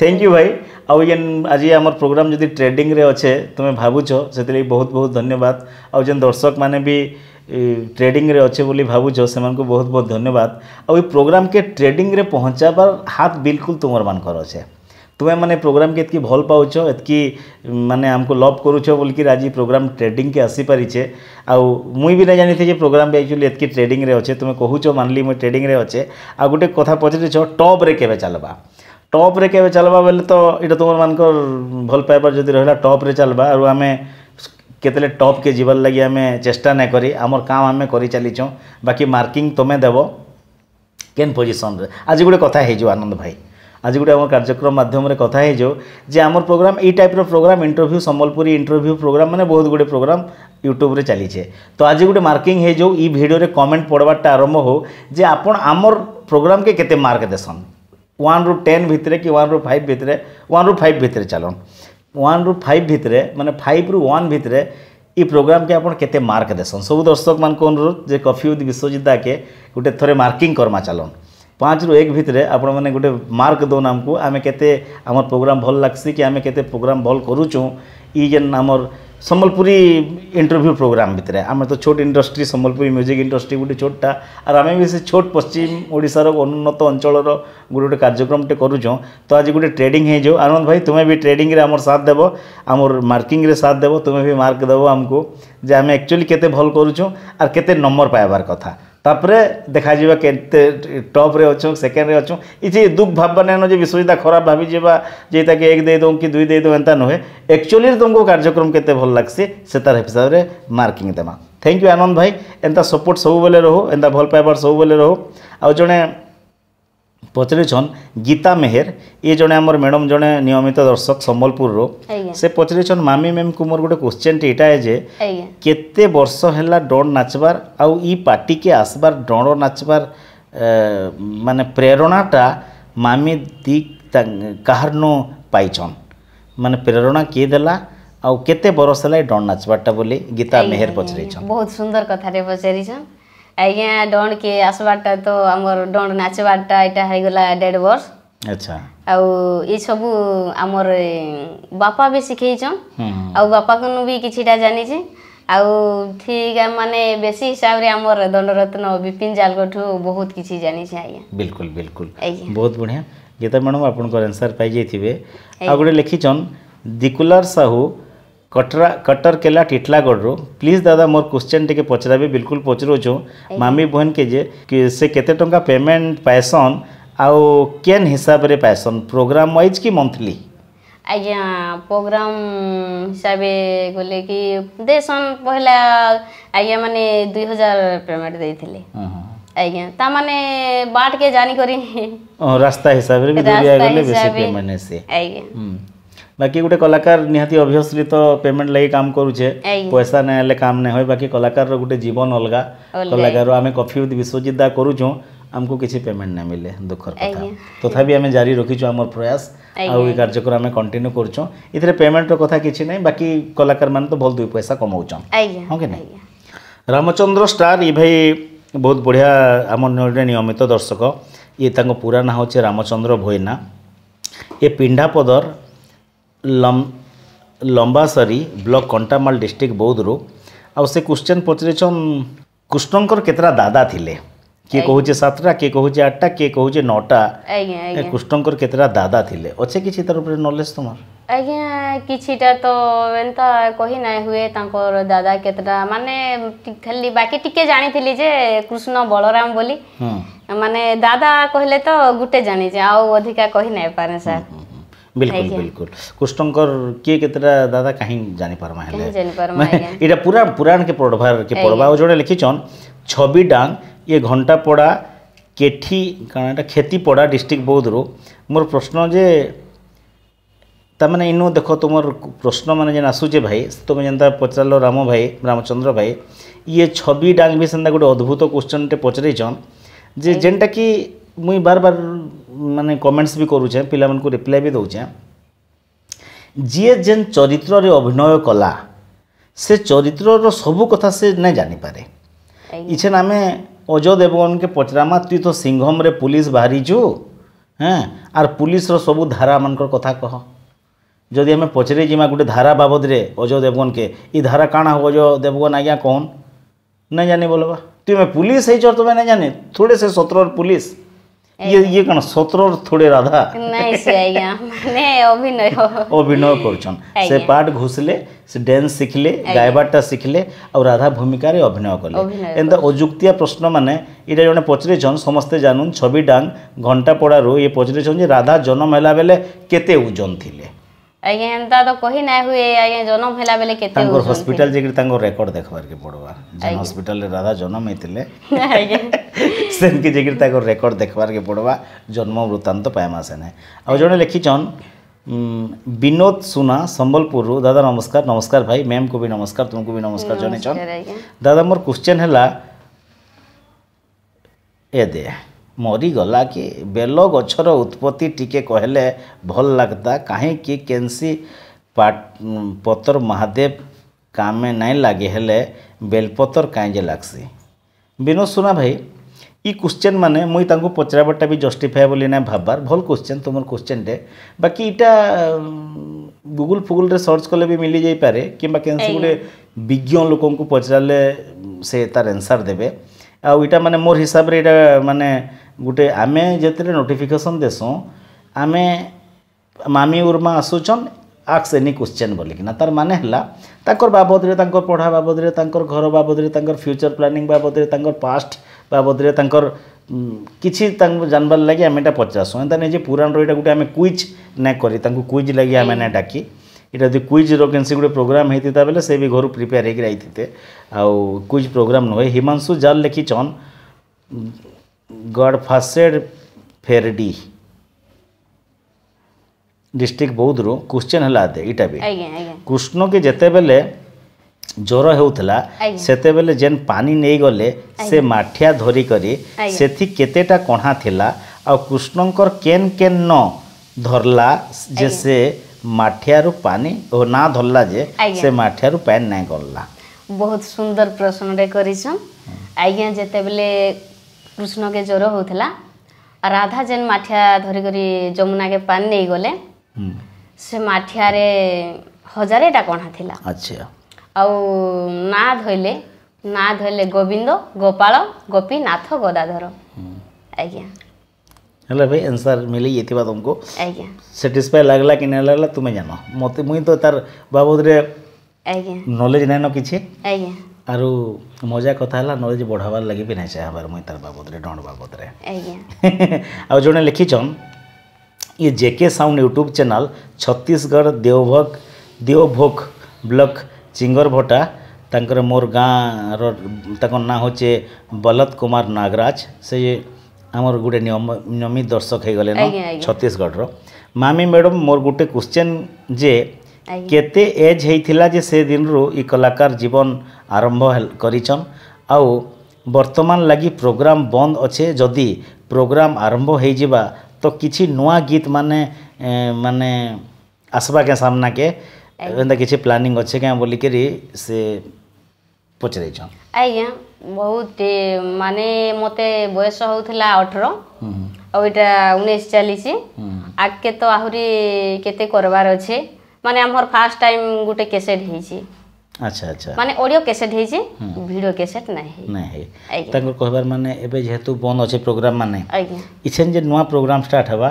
ଥ୍ୟାଙ୍କ ୟୁ ଭାଇ आउ जेन आज आम प्रोग्राम जदि ट्रेडिंग रे अच्छे तुम्हें भावुच से बहुत बहुत धन्यवाद आउ जेन दर्शक मैंने भी ट्रेडिंग रे अच्छे बोली भावुच से बहुत बहुत धन्यवाद आउ प्रोग्राम के ट्रेडिंग रे पहुँचाबार हाथ बिल्कुल तुम मानकर अच्छे तुम्हें मैंने प्रोग्राम के भल पाच एतकी माने आमको लव करुच बोल कि आज प्रोग्राम ट्रेडिंग के आसी पारिछे आउ मुई भी नहीं जानी थे प्रोग्राम भी एक्चुअली एतकी ट्रेडिंग रे अच्छे तुम्हें कहूच मानली मुई ट्रेडिंग रे अच्छे आ गोटे कथ पचारिछ टप रे केबे টପ୍ରେ କେବେ ଚାଲ୍ବା ବେଲେ ତ ଇଟା ତୁମର୍ମାନଙ୍କର୍ ଭଲ୍ ପାଇବାର୍ ଯଦି ରହେଲା ଟପ୍ରେ ଚାଲ୍ବା ଆରୁ ଆମେ କେତେବେଲେ ଟପ୍କେ ଯିବାର୍ ଲାଗି ଆମେ ଚେଷ୍ଟା ନାଇଁ କରି ଆମର୍ କାମ୍ ଆମେ କରି ଚାଲିଛୁଁ ବାକି ମାର୍କିଂ ତମେ ଦେବ କେନ୍ ପୋଜିସନ୍ରେ ଆଜି ଗୋଟେ କଥା ହେଇଯିବ ଆନନ୍ଦ ଭାଇ ଆଜି ଗୋଟେ ଆମ କାର୍ଯ୍ୟକ୍ରମ ମାଧ୍ୟମରେ କଥା ହେଇଯାଉ ଯେ ଆମର ପ୍ରୋଗ୍ରାମ ଏଇ ଟାଇପ୍ର program interview Sambalpuri interview program ମାନେ ବହୁତ ଗୁଡ଼ିଏ ପ୍ରୋଗ୍ରାମ ୟୁଟ୍ୟୁବରେ ଚାଲିଛେ ତ ଆଜି ଗୋଟେ ମାର୍କିଂ ହେଇଯାଉ ଇ ଭିଡ଼ିଓରେ କମେଣ୍ଟ ପଢ଼ବାର୍ଟା ଆରମ୍ଭ ହଉ ଯେ ଆପଣ ଆମର ପ୍ରୋଗ୍ରାମକେ କେତେ ମାର୍କ ଦେସନ୍ ওয়ান রু টেন ভিতরে কি ওয়ান রু ফাইভ ভিতরে ওয়ান রু ফাইভ ভিতরে চালন ওয়ান রু ফাইভ ভিতরে মানে ফাইভ রু ওয়ান ভিতরে এই প্রোগ্রামকে আপনার কেতে মার্ক দেশন সবু দর্শক মানুষ অনুরোধ যে কফি উইথ বিশ্বজিৎ দাকে গোটে থরে মার্কিং করমা চালন পাঁচ রু এক ভিতরে আপনার মানে গোটে মার্ক দৌন আমি কেতে আমার প্রোগ্রাম ভাল লাগছে কি আমি কেতে প্রোগ্রাম ভাল করুছু ই যে আমার ସମ୍ବଲପୁରୀ ଇଣ୍ଟରଭ୍ୟୁ ପ୍ରୋଗ୍ରାମ୍ ଭିତରେ ଆମେ ତ ଛୋଟ ଇଣ୍ଡଷ୍ଟ୍ରି ସମ୍ବଲପୁରୀ ମ୍ୟୁଜିକ୍ ଇଣ୍ଡଷ୍ଟ୍ରି ଗୋଟେ ଛୋଟଟା ଆର୍ ଆମେ ବି ସେ ଛୋଟ ପଶ୍ଚିମ ଓଡ଼ିଶାର ଅନୁନ୍ନତ ଅଞ୍ଚଳର ଗୋଟେ ଗୋଟେ କାର୍ଯ୍ୟକ୍ରମଟେ କରୁଛୁଁ ତ ଆଜି ଗୁଟେ ଟ୍ରେଡିଂ ହେଇଯାଉ ଆନନ୍ଦ ଭାଇ ତୁମେ ବି ଟ୍ରେଡିଂରେ ଆମର ସାଥ ଦେବ ଆମର ମାର୍କିଂରେ ସାଥ ଦେବ ତୁମେ ବି ମାର୍କ ଦେବ ଆମକୁ ଯେ ଆମେ ଆକ୍ଚୁଆଲି କେତେ ଭଲ କରୁଛୁ ଆର୍ କେତେ ନମ୍ବର ପାଇବାର କଥା ତାପରେ ଦେଖାଯିବା କେତେ ଟପ୍ରେ ଅଛୁ ସେକେଣ୍ଡରେ ଅଛୁ କିଛି ଦୁଃଖ ଭାବବା ନାଇଁନ ଯେ ବିଶ୍ୱଜିତା ଖରାପ ଭାବିଯିବା ଯେ ତାକେ ଏକ ଦେଇଦେଉ କି ଦୁଇ ଦେଇଦେଉ ଏନ୍ତା ନୁହେଁ ଆକ୍ଚୁଆଲିରେ ତୁମକୁ କାର୍ଯ୍ୟକ୍ରମ କେତେ ଭଲ ଲାଗ୍ସି ସେ ତାର ହିସାବରେ ମାର୍କିଂ ଦେମା ଥ୍ୟାଙ୍କ ୟୁ ଆନନ୍ଦ ଭାଇ ଏନ୍ତା ସପୋର୍ଟ ସବୁବେଳେ ରହୁ ଏନ୍ତା ଭଲ ପାଇବାର ସବୁବେଳେ ରହୁ ଆଉ ଜଣେ ପଚାରିଛନ୍ ଗୀତା ମେହେର ଇଏ ଜଣେ ଆମର ମ୍ୟାଡ଼ାମ୍ ଜଣେ ନିୟମିତ ଦର୍ଶକ ସମ୍ବଲପୁରର ସେ ପଚାରିଛନ୍ ମାମି ମ୍ୟାମ୍କୁ ମୋର ଗୋଟେ କ୍ୱେଶ୍ଚନ୍ଟେ ଇଟା ଏ ଯେ କେତେ ବର୍ଷ ହେଲା ଡଣ ନାଚବାର ଆଉ ଇ ପାର୍ଟିକେ ଆସବାର ଡଣ ନାଚବାର ମାନେ ପ୍ରେରଣାଟା ମାମି ଦି କାହାରନୁ ପାଇଛନ୍ ମାନେ ପ୍ରେରଣା କିଏ ଦେଲା ଆଉ କେତେ ବରଷ ହେଲା ଏ ଡଣ ନାଚବାରଟା ବୋଲି ଗୀତା ମେହେର ପଚାରିଛନ୍ ବହୁତ ସୁନ୍ଦର କଥାରେ ପଚାରିଛନ୍ ଆଜ୍ଞା ଡଣକେ ଆସବାରଟା ତ ଆମର ଡଣ ନାଚବାରଟା ଏଇଟା ହେଇଗଲା ଦେଢ଼ ବର୍ଷ ଆଚ୍ଛା ଆଉ ଏସବୁ ଆମର ବାପା ବି ଶିଖେଇଛନ୍ ଆଉ ବାପାକୁ ବି କିଛିଟା ଜାଣିଛି ଆଉ ଠିକ ମାନେ ବେଶୀ ହିସାବରେ ଆମର ଦଣ୍ଡରତ୍ନ ବିପିନ ଜାଲଙ୍କଠୁ ବହୁତ କିଛି ଜାଣିଛି ଆଜ୍ଞା ବିଲକୁଲ ବିଲକୁଲ ବହୁତ ବଢ଼ିଆ ଗୀତା ମ୍ୟାଡ଼ାମ୍ ଆପଣଙ୍କର ଆନ୍ସର୍ ପାଇଯାଇଥିବେ ଆଉ ଗୋଟେ ଲେଖିଛନ୍ ଦିକୁଲାର ସାହୁ कटर केला टिटलागढ़ प्लीज दादा मोर क्वेश्चन टे पचरा बिल्कुल पचरोचु मामी बहन के जे से केते टंका पेमेंट पाएसन आउ केन हिसाब रे पाएसन प्रोग्राम वाइज कि मंथली ଆଜ୍ଞା ପ୍ରୋଗ୍ରାମ୍ ହିସାବେ ଗଲେ କି ଦେସନ୍ ପହିଲା ଆଜ୍ଞା ମାନେ ଦୁଇ ହଜାର ପେମେଣ୍ଟ ଦେଇଥିଲେ ଆଜ୍ଞା ତାମାନେ ବାଟକେ ଜାଣିକରି ରାସ୍ତା ହିସାବରେ ବି ଦିଆଗଲେ ବେଶୀ ପେମେଣ୍ଟ ହେସି ଆଜ୍ଞା બાકી ગોટે કલાકાર નિહાતી અભ્યસરી તો પેમેન્ટ લઈ કામ કરુછે પૈસા ના એટલે કામ નહીં હોય બાકી કલાકાર ગોટે જીવન અલગા કલાકાર આમે કફી વિશ્વજીત દા કરુછું ଆମକୁ କିଛି ପେମେଣ୍ଟ ନା ମିଳେ ଦୁଃଖର କଥା ତଥାପି ଆମେ ଜାରି ରଖିଛୁ ଆମର ପ୍ରୟାସ ଆଉ ଏ କାର୍ଯ୍ୟକ୍ରମ ଆମେ କଣ୍ଟିନ୍ୟୁ କରୁଛୁ ଏଥିରେ ପେମେଣ୍ଟର କଥା କିଛି ନାହିଁ ବାକି କଲାକାରମାନେ ତ ଭଲ ଦୁଇ ପଇସା କମାଉଛନ୍ ହଁ କି ନାହିଁ ରାମଚନ୍ଦ୍ର ଷ୍ଟାର୍ ଇ ଭାଇ ବହୁତ ବଢ଼ିଆ ଆମ ନିୟମିତ ଦର୍ଶକ ଇଏ ତାଙ୍କ ପୁରା ନାଁ ହେଉଛି ରାମଚନ୍ଦ୍ର ଭୋଇନା ଏ ପିଣ୍ଡାପଦର लम लंबासरी ब्लक कंटामाल डिस्ट्रिक्ट बौद्ध रु आवश्यक क्वेश्चन पचारिचन कृष्ण केतटा दादा थे किए कहे सतटा किए कह आठटा किए कह नौटा कृष्ण केतटा दादा थे अच्छे किसी तरह नलेज तुम अज्ञा कि तो एंता कही ना हुए दादा के मानने खाली बाकी टिके जानी थी जे कृष्ण बलराम बोली मानने दादा कहले तो गुटे जानी जे आउ अधिका कही ना पारे सर बिल्कुल बिल्कुल कृष्णकर किए केतटा दादा कहीं जानी परमा हेले एटा पूरा पुराण के पढ़वार के पढ़वा और जोड़े लिखिछन छवि डांग ये घंटा पड़ा केठी कारण एटा खेतीपड़ा डिस्ट्रिक्ट बौद्धरू मोर प्रश्न जे ताने इन देख तुम तो प्रश्न मान जेन आसूचे भाई तुम तो जेनता पचार राम भाई रामचंद्र भाई ये छवि डांग भी से गोटे अद्भुत क्वेश्चन टे पचरईन जे जेनटा कि मुई बार बार मानने कमेंट्स भी करूचे पिला रिप्लाई भी दौचे जीए जेन चरित्र अभिनय कला से चरित्र सब कथा से नहीं जानपे इच्छेन आम अजय देवगन के पचरामा तु तो सिंहम पुलिस बाहरी छु हाँ आर पुलिस सब धारा मान कथ कह जदि आम पचरि जीमा गोटे धारा बाबद अजय देवगन के ये धारा काण हो अजय देवगन आज्ञा कौन नहीं जानी बोलवा तुम्हें पुलिस है तुम्हें नहीं जानी थोड़े से सत्र पुलिस ଇଏ ଇଏ କ'ଣ ସତରର ଥୋଡ଼େ ରାଧା ନାଇଁ ସେ ଆଜ୍ଞା ମାନେ ଅଭିନୟ ଅଭିନୟ କରୁଛନ୍ ସେ ପାଠ ଘୁଷିଲେ ସେ ଡ୍ୟାନ୍ସ ଶିଖିଲେ ଗାଇବାରଟା ଶିଖିଲେ ଆଉ ରାଧା ଭୂମିକାରେ ଅଭିନୟ କଲେ ଏନ୍ତା ଅଯୁକ୍ତିଆ ପ୍ରଶ୍ନମାନେ ଏଇଟା ଜଣେ ପଚାରିଛନ୍ ସମସ୍ତେ ଜାଣୁନ୍ ଛବି ଡାଙ୍ଗ ଘଣ୍ଟାପଡ଼ାରୁ ଇଏ ପଚାରିଛନ୍ ଯେ ରାଧା ଜନ୍ମ ହେଲା ବେଲେ କେତେ ଓଜନ ଥିଲେ आय एंता तो कहि नै हुए आय जन्म हला बेले केते तांको हॉस्पिटल जेकर तांको रिकॉर्ड देखबार के पड़वा जन हॉस्पिटल रे राधा जन्म हेतिले सेम के जेकर तांको रिकॉर्ड देखबार के पड़वा जन्म वृतांत पायमा सने आ जने लिखि चन विनोद सुना संबलपुर रु दादा नमस्कार नमस्कार भाई मैम को भी नमस्कार तुमको भी नमस्कार जने चन दादा मोर क्वेश्चन हला ए दे ମରିଗଲା କି ବେଲ ଗଛର ଉତ୍ପତ୍ତି ଟିକେ କହିଲେ ଭଲ୍ ଲାଗ୍ତା କାହିଁକି କେନ୍ସି ପତର ମହାଦେବ କାମେ ନାଇଁ ଲାଗେ ହେଲେ ବେଲପତର କାଇଁ ଯେ ଲାଗ୍ସି ବିନୋଦ ସୁନା ଭାଇ ଇ କୋଶ୍ଚେନ୍ ମାନେ ମୁଇଁ ତାଙ୍କୁ ପଚରାବାରଟା ବି ଜଷ୍ଟିଫାଏ ବୋଲି ନାଇଁ ଭାବବାର୍ ଭଲ୍ କୋଶ୍ଚେନ୍ ତୁମର କୋଶ୍ଚେନ୍ଟେ ବାକି ଇଟା ଗୁଗୁଲ୍ ଫୁଗୁଲ୍ରେ ସର୍ଚ୍ଚ କଲେ ବି ମିଲିଯାଇପାରେ କିମ୍ବା କେନ୍ସି ଗୋଟେ ବିଜ୍ଞ ଲୋକଙ୍କୁ ପଚରାଲେ ସେ ତାର ଆନ୍ସର୍ ଦେବେ ଆଉ ଇଟା ମାନେ ମୋର୍ ହିସାବ୍ରେ ଇଟା ମାନେ ଗୁଟେ ଆମେ ଯେତେବେଳେ ନୋଟିଫିକେସନ୍ ଦେସୁଁ ଆମେ ମାମି ଉର୍ମା ଆସୁଛନ୍ ଆକ୍ସ ଏନି କ୍ୱେଶ୍ଚେନ୍ ବୋଲିକିନା ତାର ମାନେ ହେଲା ତାଙ୍କର ବାବଦରେ ତାଙ୍କର ପଢ଼ା ବାବଦରେ ତାଙ୍କର ଘର ବାବଦରେ ତାଙ୍କର ଫ୍ୟୁଚର୍ ପ୍ଲାନିଂ ବାବଦରେ ତାଙ୍କର ପାଷ୍ଟ ବାବଦରେ ତାଙ୍କର କିଛି ତାଙ୍କୁ ଜାଣିବାର ଲାଗି ଆମେ ଏଇଟା ପଚାରସୁଁ ଏନ୍ତା ନେଇ ଯେ ପୁରାଣର ଏଇଟା ଗୋଟେ ଆମେ କୁଇଜ୍ ନାଇଁ କରି ତାଙ୍କୁ କୁଇଜ୍ ଲାଗି ଆମେ ନାଇଁ ଡାକି यदि क्विज कैसी गोटे प्रोग्राम होता बेले से भी घर प्रिपेयर होकर आई थे आउ क्विज प्रोग्राम नुहे हिमांशु जाल लिखिछन गड फासेड फेरडी डिस्ट्रिक्ट बौद्धरू क्वेश्चन है आदे इटा भी कृष्ण के जिते बेले ଜ୍ୱର ହେଉଥିଲା ସେତେବେଳେ ଯେନ୍ ପାଣି ନେଇଗଲେ से मठिया ଧରିକରି से କେତେଟା କଣା ଥିଲା ଆଉ କୃଷ୍ଣଙ୍କର କେନ୍ କେନ୍ ନ ଧରଲା ଯେ ସେ মাঠিয়ারু পানি ও না ধরলা যে সে মাঠিয়ারু পানি নাই গলা বহুত সুন্দর প্রশ্নটে করেছন আজ্ঞা যেতবে কৃষ্ণকে জ্বর হোলা রাধা যেন মাঠিয়া ধরিকি যমুনাকে পানি নিয়ে গলে সে মাঠিয়ারে হজারেটা কণা লা আচ্ছা আউ না ধরলে না ধরলে গোবিন্দ গোপাল গোপীনাথ গদাধর আজ্ঞা ହେଲା ଭାଇ ଆନ୍ସର୍ ମିଳିଯାଇଥିବା ତୁମକୁ ଆଜ୍ଞା ସାଟିସ୍ଫାଏ ଲାଗଲା କି ନାଇଁ ଲାଗଲା ତୁମେ ଜାନ ମୋତେ ମୁଇଁ ତ ତାର ବାବଦରେ ଆଜ୍ଞା ନଲେଜ ନାଇଁନ କିଛି ଆଜ୍ଞା ଆରୁ ମଜା କଥା ହେଲା ନଲେଜ ବଢ଼ାବାର ଲାଗି ବି ନାଇଁ ଚାହିଁବାର ମୁଇଁ ତାର ବାବଦରେ ଡଣ ବାବଦରେ ଆଜ୍ଞା ଆଉ ଜଣେ ଲେଖିଛନ୍ ये JK sound YouTube channel Chhattisgarh Devbhog Devbhog block Chingarbhata तर मोर गाँव ना हे बलत कुमार नागराज से ଆମର ଗୋଟେ ନିୟମିତ ଦର୍ଶକ ହେଇଗଲେ ଛତିଶଗଡ଼ର ମାମି ମ୍ୟାଡ଼ାମ୍ ମୋର ଗୋଟେ କ୍ୱେଶ୍ଚନ୍ ଯେ କେତେ ଏଜ୍ ହେଇଥିଲା ଯେ ସେ ଦିନରୁ ଇ କଲାକାର ଜୀବନ ଆରମ୍ଭ କରିଛନ୍ ଆଉ ବର୍ତ୍ତମାନ ଲାଗି ପ୍ରୋଗ୍ରାମ୍ ବନ୍ଦ ଅଛେ ଯଦି ପ୍ରୋଗ୍ରାମ୍ ଆରମ୍ଭ ହେଇଯିବା ତ କିଛି ନୂଆ ଗୀତ ମାନେ ମାନେ ଆସ୍ବା କେଁ ସାମ୍ନାକେ ଏନ୍ତା କିଛି ପ୍ଲାନିଂ ଅଛେ କେଁ ବୋଲିକରି ସେ ପଚରେଇଛନ୍ ଆଜ୍ଞା ବହୁତ ମାନେ ମୋତେ ବୟସ ହେଉଥିଲା ଅଠର ଆଉ ଏଇଟା ଉଣେଇଶ ଚାଲିଛି ଆଗକେ ତ ଆହୁରି କେତେ କରବାର ଅଛେ ମାନେ ଆମର ଫାର୍ଷ୍ଟ ଟାଇମ୍ ଗୋଟେ କ୍ୟାସେଟ୍ ହେଇଛି ଆଚ୍ଛା ଆଚ୍ଛା ମାନେ ଅଡ଼ିଓ କ୍ୟାସେଟ୍ ହେଇଛି ଭିଡ଼ିଓ କ୍ୟାସେଟ୍ ନାହିଁ ନାହିଁ ତାଙ୍କର କହିବାର ମାନେ ଏବେ ଯେହେତୁ ବନ୍ଦ ଅଛି ପ୍ରୋଗ୍ରାମ ମାନେ ଇଛେନ୍ ଯେ ନୂଆ ପ୍ରୋଗ୍ରାମ ଷ୍ଟାର୍ଟ ହେବା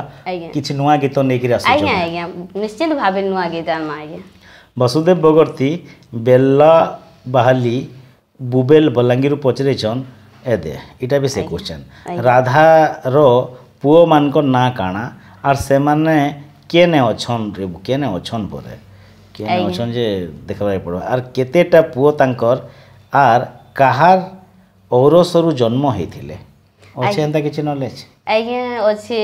କିଛି ନୂଆ ଗୀତ ନେଇକିରି ଆସୁଛି ଆଜ୍ଞା ଆଜ୍ଞା ନିଶ୍ଚିତ ଭାବେ ନୂଆ ଗୀତ ଆଜ୍ଞା ବସୁଦେବ ବଗର୍ତ୍ତୀ ବେଲା ବାହାଲି বুবেল ବଲାଙ୍ଗୀରରୁ ପଚାରିଛନ୍ ଏ ଦେ ଇଟା ବି ସେ କୋଶ୍ଚେନ୍ ରାଧାର ପୁଅମାନଙ୍କ ନାଁ କାଣା ଆର୍ ସେମାନେ କେନେ ଅଛନ୍ ରେ କେନେ ଅଛନ୍ ପରେ କେନେ ଅଛନ୍ ଯେ ଦେଖ୍ବାକେ ପଡ଼୍ବା ଆର୍ କେତେଟା ପୁଅ ତାଙ୍କର୍ ଆର୍ କାହାର୍ ଔରସରୁ ଜନ୍ମ ହେଇଥିଲେ ଅଛି ଏନ୍ତା କିଛି ନଲେଜ୍ ଆଜ୍ଞା ଅଛି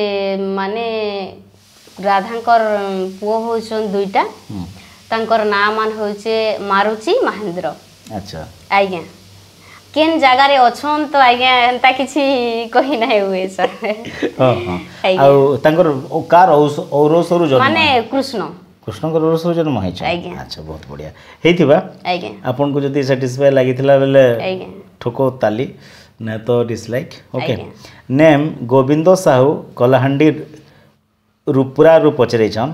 ମାନେ ରାଧାଙ୍କର ପୁଅ ହେଉଛନ୍ ଦୁଇଟା ତାଙ୍କର ନାଁ ମାନ ହେଉଛେ ମାରୁଚି ମହେନ୍ଦ୍ର अच्छा ଆଜ୍ଞା କେନ୍ ଜାଗାରେ ଅଛନ୍ ତ ଆଜ୍ଞା ଏନ୍ତା କିଛି କହି ନାହିଁ ହୁଏ ସାର୍ ଆଉ ତାଙ୍କର କାର୍ ଔରସରୁ ଜନ୍ମ ମାନେ କୃଷ୍ଣ କୃଷ୍ଣଙ୍କର ଔରସରୁ ଜନ୍ମ ହେଇଛି ଆଜ୍ଞା ଆଚ୍ଛା ବହୁତ ବଢ଼ିଆ ହେଇଥିବା ଆଜ୍ଞା ଆପଣଙ୍କୁ ଯଦି ସାଟିସ୍ଫାଏ ଲାଗିଥିଲା ବେଲେ ଠୋକ ତାଲି ନା ତ dislike okay name Gobinda Sahu Kalahandi ରୁପୁରାରୁ ପଚାରିଛନ୍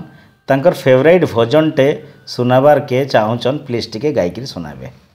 ତାଙ୍କର ଫେଭରାଇଟ୍ ଭଜନଟେ ଶୁଣାବାର୍କେ ଚାହୁଁଛନ୍ ପ୍ଲିଜ୍ ଟିକେ ଗାଇକିରି ଶୁଣାବେ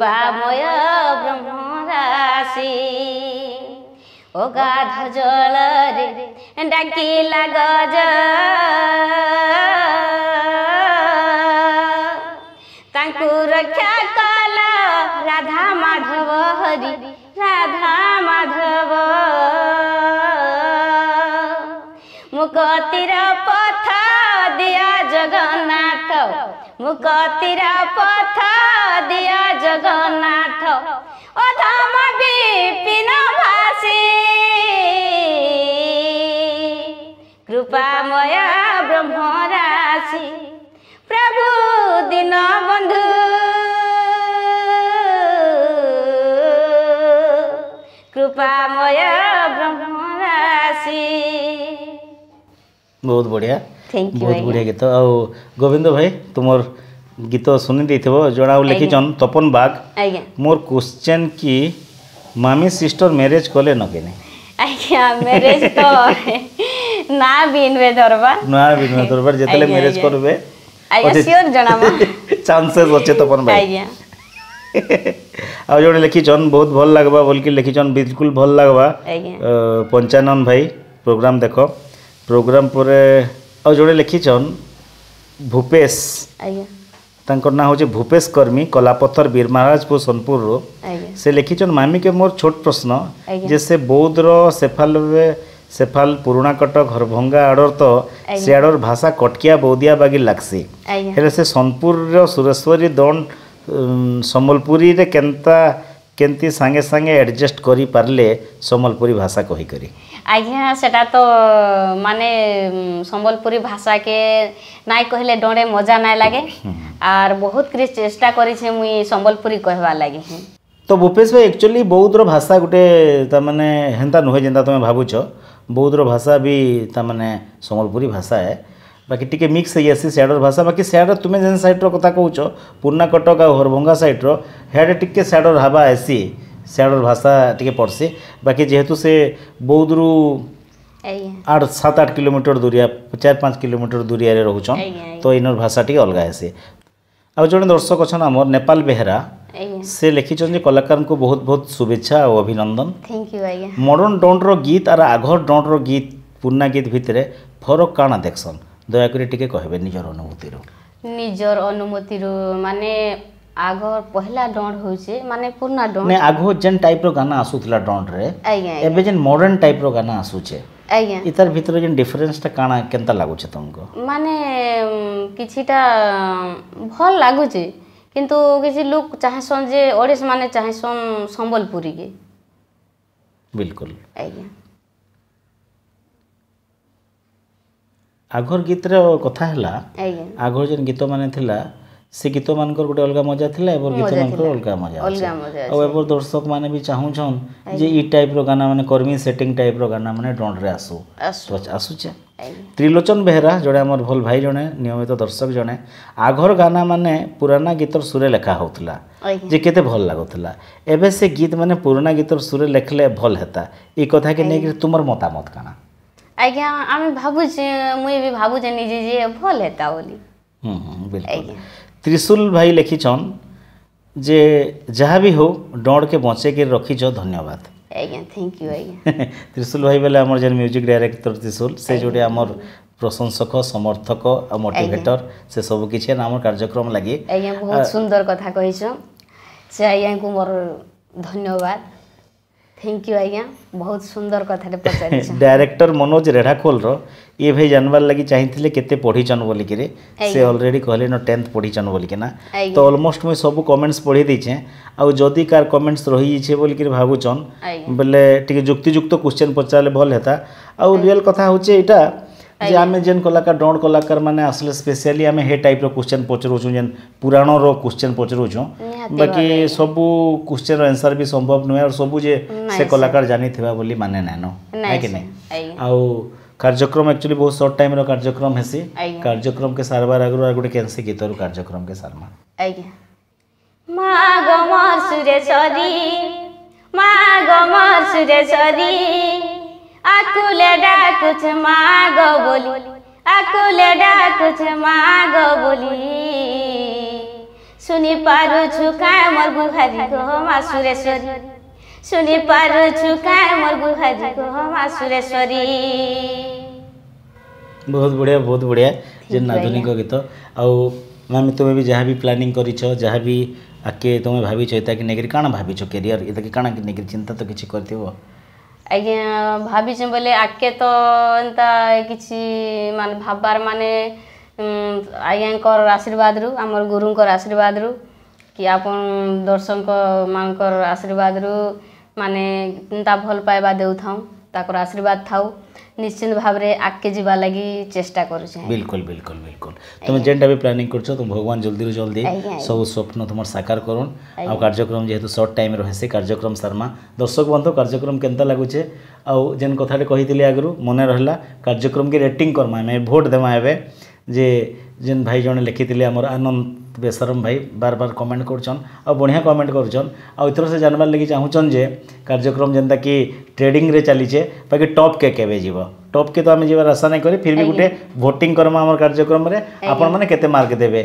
পাবয় ব্রহ্মরাশি ও গাধ জলরে ডাকিলা গজ তাঙ্কু রক্ষা কল রাধা মাধব হরি রাধা মাধব মুকতির পথ দিয়া জগন্নাথ मुकतिरा पथ दिया जगन्नाथ ओ धाम बिपिन भासी कृपामय ब्रह्म राशि प्रभु दिन बंधु कृपामय ब्रह्म राशि बहुत बढ़िया ବହୁତ ଗୁଡ଼ିଏ ଗୀତ ଆଉ ଗୋବିନ୍ଦ ଭାଇ ତୁମର ଗୀତ ଶୁଣି ଦେଇଥିବ ଜଣେ ଆଉ ଲେଖିଛନ୍ ତପନ ବାଗ ମୋର କ୍ୱେଶ୍ଚନ୍ କି ମାମି ସିଷ୍ଟର ମ୍ୟାରେଜ କଲେ ନ କେନେ ଆଜ୍ଞା ମ୍ୟାରେଜ ତ ନା ବି ନୁହେଁ ଧରବାର ନା ବି ନୁହେଁ ଧରବାର ଯେତେବେଳେ ମ୍ୟାରେଜ କରିବେ ଚାନ୍ସେସ୍ ଅଛେ ତପନ ଭାଇ ଆଜ୍ଞା ଆଉ ଜଣେ ଲେଖିଛନ୍ ବହୁତ ଭଲ ଲାଗ୍ବା ବୋଲିକି ଲେଖିଛନ୍ ବିଲକୁଲ ଭଲ ଲାଗ୍ବା ପଞ୍ଚାନନ ଭାଇ ପ୍ରୋଗ୍ରାମ ଦେଖ ପ୍ରୋଗ୍ରାମ ପରେ ଆଉ ଜଣେ ଲେଖିଛନ୍ ଭୂପେଶ ଆଜ୍ଞା ତାଙ୍କର ନାଁ ହେଉଛି ଭୂପେଶ କର୍ମୀ କଲାପଥର ବୀର ମହାରାଜପୁର ସୋନପୁରରୁ ସେ ଲେଖିଛନ୍ ମାମିକେ ମୋର ଛୋଟ ପ୍ରଶ୍ନ ଯେ ସେ ବୌଦ୍ଧର ସେଫାଲରେ ସେଫାଲ ପୁରୁଣା କଟକ ହରଭଙ୍ଗା ଆଡ଼ର ତ ସେ ଆଡ଼ର ଭାଷା କଟକିଆ ବୌଦିଆ ବାଗି ଲାଗ୍ସି ହେଲେ ସେ ସୋନପୁରର ସୁରେଶ୍ୱରୀ ଦଣ୍ଡ ସମ୍ବଲପୁରୀରେ କେନ୍ତା କେମିତି ସାଙ୍ଗେ ସାଙ୍ଗେ ଆଡ଼ଜଷ୍ଟ କରିପାରିଲେ ସମ୍ବଲପୁରୀ ଭାଷା କହିକରି ଆଜ୍ଞା ସେଟା ତ ମାନେ ସମ୍ବଲପୁରୀ ଭାଷାକେ ନାଇଁ କହିଲେ ଡଣେ ମଜା ନାଇଁ ଲାଗେ ଆର୍ ବହୁତ କିଛି ଚେଷ୍ଟା କରିଛେ ମୁଇଁ ସମ୍ବଲପୁରୀ କହିବାର୍ ଲାଗି ତ ଭୂପେଶ ଭାଇ ଆକ୍ଚୁଆଲି ବୌଦ୍ଧର ଭାଷା ଗୋଟେ ତାମାନେ ହେନ୍ତା ନୁହେଁ ଯେନ୍ତା ତମେ ଭାବୁଛ ବୌଦ୍ଧର ଭାଷା ବି ତାମାନେ ସମ୍ବଲପୁରୀ ଭାଷା ଏ ବାକି ଟିକେ ମିକ୍ସ ହେଇଯାଇସି ସିଆଡ଼ର ଭାଷା ବାକି ସିଆଡ଼ର ତୁମେ ଯେନ୍ ସାଇଡ଼୍ର କଥା କହୁଛ ପୁରୁଣା କଟକ ଆଉ ହରଭଙ୍ଗା ସାଇଡ଼୍ର ହେଡ଼େ ଟିକେ ସିଆଡ଼ର ହାବା ଆସି ସେଆଡ଼ର ଭାଷା ଟିକେ ପଡ଼୍ସି ବାକି ଯେହେତୁ ସେ ବୌଦ୍ଧରୁ ଆଠ ସାତ ଆଠ କିଲୋମିଟର ଦୂରିଆ ଚାରି ପାଞ୍ଚ କିଲୋମିଟର ଦୂରିଆରେ ରହୁଛନ୍ ତ ଇନର ଭାଷା ଟିକେ ଅଲଗା ହେସି ଆଉ ଜଣେ ଦର୍ଶକ ଅଛନ୍ ଆମର ନେପାଳ ବେହେରା ସେ ଲେଖିଛନ୍ ଯେ କଲାକାରଙ୍କୁ ବହୁତ ବହୁତ ଶୁଭେଚ୍ଛା ଆଉ ଅଭିନନ୍ଦନ ମଡ଼ର୍ଣ୍ଣ ଡଣ୍ଟର ଗୀତ ଆର୍ ଆଘର ଡଣ୍ଟର ଗୀତ ପୁରୁଣା ଗୀତ ଭିତରେ ଫରକ କାଣା ଦେଖସନ୍ ଦୟାକରି ଟିକେ କହିବେ ନିଜର ଅନୁଭୂତିରୁ ନିଜର ଅନୁଭୂତିରୁ ମାନେ ଆଗ ପହିଲା ଡଣ୍ଡ ହଉଛେ ମାନେ ପୁରୁଣା ଡଣ୍ଡ ନାଇଁ ଆଗ ଯେନ୍ ଟାଇପ୍ର ଗାନା ଆସୁଥିଲା ଡଣ୍ଡରେ ଏବେ ଯେନ୍ ମଡର୍ନ ଟାଇପ୍ର ଗାନା ଆସୁଛେ ଆଜ୍ଞା ଇତାର ଭିତରେ ଯେନ୍ ଡିଫରେନ୍ସଟା କାଣା କେନ୍ତା ଲାଗୁଛେ ତମକୁ ମାନେ କିଛିଟା ଭଲ ଲାଗୁଛେ କିନ୍ତୁ କିଛି ଲୋକ ଚାହେଁସନ୍ ଯେ ଓଡ଼ିଶ ମାନେ ଚାହେଁସନ୍ ସମ୍ବଲପୁରୀକେ ବିଲକୁଲ ଆଜ୍ଞା ଆଗର ଗୀତର କଥା ହେଲା ଆଗର ଯେନ୍ ଗୀତ ମାନେ ଥିଲା ସେ ଗୀତମାନଙ୍କର ଗୋଟେ ଅଲଗା ମଜା ଥିଲା ଏବର ଗୀତମାନଙ୍କର ଅଲଗା ମଜା ଆଉ ଏବର ଦର୍ଶକମାନେ ବି ଚାହୁଁଛନ୍ ଯେ ଇ ଟାଇପ୍ର ଗାନାମାନେ କର୍ମି ସେଟିଂ ଟାଇପ୍ର ଗାନାମାନେ ଡଣ୍ଡରେ ଆସୁ ଆସୁଛେ ତ୍ରିଲୋଚନ ବେହେରା ଜଣେ ଆମର ଭଲ ଭାଇ ଜଣେ ନିୟମିତ ଦର୍ଶକ ଜଣେ ଆଘର ଗାନାମାନେ ପୁରାନା ଗୀତର ସୁରେ ଲେଖା ହେଉଥିଲା ଯେ କେତେ ଭଲ ଲାଗୁଥିଲା ଏବେ ସେ ଗୀତ ମାନେ ପୁରୁଣା ଗୀତର ସୁରେ ଲେଖିଲେ ଭଲ ହେତା ଏ କଥାକେ ନେଇକିରି ତୁମର ମତାମତ କାଣା ଆଜ୍ଞା ଆମେ ଭାବୁଛେ ମୁଇଁ ବି ଭାବୁଛେ ନିଜେ ଯେ ଭଲ ହେତା ବୋଲି ହୁଁ ହୁଁ ବିଲକୁଲ ত্রিশুল ভাই লিখিছন যে যাহা বি হোক ডণকে বঞ্চাইকি রখিছ ধন্যবাদ ଆଜ୍ଞା ଥ୍ୟାଙ୍କ ୟୁ ଆଜ୍ଞା [LAUGHS] ତ୍ରିଶୁଲ ଭାଇ ବେଲେ ଆମର ଯେନ୍ ମ୍ୟୁଜିକ୍ ଡାଇରେକ୍ଟର ତ୍ରିଶୁଲ ସେ ଯୋଡ଼େ ଆମର প্রশংসক সমর্থক আর মোটিভেটর সে সব কিছু আমার কার্যক্রম লাগি আজ্ঞা বহুত সুন্দর কথা কইছ সে আজ্ঞা মোর ধন্যবাদ थैंक यू आज्ञा बहुत सुंदर कथा डायरेक्टर मनोज रेढ़ाखोल ये भाई जानवार लगी के केते पढ़ीछन बोलिक से अलरेडी कहले न टेन्थ पढ़ीछन ना तो अलमोस्ट मुझे सब कमेंट्स पढ़ी देचे आउ जदि कार कमेंट्स रही जाइए बोलिक भावुचन बोले टी युक्तियुक्त क्वेश्चन पचारे भल हेता आउ रियल कथा हूँ यहाँ ଯେ ଆମେ ଯେନ୍ କଲାକାର ଡଣ କଲାକାରମାନେ ଆସିଲେ ସ୍ପେଶିଆଲି ଆମେ ହେ ଟାଇପ୍ର କୋଶ୍ଚେନ୍ ପଚରଉଛୁ ଯେନ୍ ପୁରାଣର କୋଶ୍ଚେନ୍ ପଚରଉଛୁ ବାକି ସବୁ କୋଶ୍ଚେନ୍ର ଆନ୍ସର୍ ବି ସମ୍ଭବ ନୁହେଁ ଆଉ ସବୁ ଯେ ସେ କଲାକାର ଜାଣିଥିବା ବୋଲି ମାନେ ନାଇଁନ କି ନାଇଁ ଆଉ କାର୍ଯ୍यक्रम एक्चुअली बहुत शॉर्ट टाइम रो कार्यक्रम हेसी कार्यक्रम के सारबार आगरो आ गोटे केनसी गीत रो कार्यक्रम के सारमा आज्ञा मा गो मोर सुरेश्वरी मा गो मोर सुरेश्वरी আকুলে ডাকুছ মা গো বলি আকুলে ডাকুছ মা গো বলি শুনি পারুছু কায় মোর গুহারি গো মা সুরেশ্বরী শুনি পারুছু কায় মোর গুহারি গো মা সুরেশ্বরী ବହୁତ ବଢ଼ିଆ ବହୁତ ବଢ଼ିଆ ଯେ ନାଦୁନିଙ୍କ ଗୀତ ଆଉ ମ୍ୟାମ୍ ତୁମେ ବି ଯାହା ବି ପ୍ଲାନିଂ କରିଛ ଯାହା ବି ଆଗକେ ତୁମେ ଭାବିଛ ଏତାକେ ନେଇକରି କାଣା ଭାବିଛ କ୍ୟାରିୟର ଏତାକେ କାଣା ନେଇକରି ଚିନ୍ତା ତ କିଛି କରିଥିବ ଆଜ୍ଞା ଭାବିଛେ ବୋଲେ ଆଗ୍କେ ତ ଏନ୍ତା କିଛି ମାନେ ଭାବବାର୍ ମାନେ ଆଜ୍ଞାଙ୍କର ଆଶୀର୍ବାଦରୁ ଆମର ଗୁରୁଙ୍କର ଆଶୀର୍ବାଦରୁ କି ଆପଣ ଦର୍ଶକମାନଙ୍କର ଆଶୀର୍ବାଦରୁ ମାନେ ଏନ୍ତା ଭଲ୍ ପାଇବା ଦେଉଥାଉଁ ତାଙ୍କର ଆଶୀର୍ବାଦ ଥାଉ ନିଶ୍ଚିନ୍ତ ଭାବରେ ଆଗକେ ଯିବା ଲାଗି ଚେଷ୍ଟା କରୁଛେ ବିଲକୁଲ ବିଲକୁଲ ବିଲକୁଲ ତୁମେ ଯେନ୍ଟା ବି ପ୍ଲାନିଂ କରୁଛ ତୁମ ଭଗବାନ ଜଲ୍ଦିରୁ ଜଲ୍ଦି ସବୁ ସ୍ୱପ୍ନ ତୁମର ସାକାର କରୁନ୍ ଆଉ କାର୍ଯ୍ୟକ୍ରମ ଯେହେତୁ ସର୍ଟ ଟାଇମ୍ ରହିସି କାର୍ଯ୍ୟକ୍ରମ ସାରମା ଦର୍ଶକ ବନ୍ଧୁ କାର୍ଯ୍ୟକ୍ରମ କେନ୍ତା ଲାଗୁଛେ ଆଉ ଯେନ୍ କଥାଟେ କହିଥିଲି ଆଗରୁ ମନେ ରହିଲା କାର୍ଯ୍ୟକ୍ରମକେ ରେଟିଂ କର୍ମା ଆମେ ଭୋଟ୍ ଦେମା ଏବେ ଯେ ଯେନ୍ ଭାଇ ଜଣେ ଲେଖିଥିଲେ ଆମର ଆନନ୍ଦ ବେସରମ ଭାଇ ବାର ବାର କମେଣ୍ଟ କରୁଛନ୍ ଆଉ ବଢ଼ିଆ କମେଣ୍ଟ କରୁଛନ୍ ଆଉ ଏଥର ସେ ଜାଣିବାର ଲାଗି ଚାହୁଁଛନ୍ ଯେ କାର୍ଯ୍ୟକ୍ରମ ଯେନ୍ତାକି ଟ୍ରେଡିଂରେ ଚାଲିଛେ ବାକି ଟପ୍ କେ କେବେ ଯିବ টপ কে তো আমি যাবার আশা নাই করি ফিরবি গোটে ভোটিং করমা আমার কার্যক্রমে আপন মানে কেতে মার্ক দেবে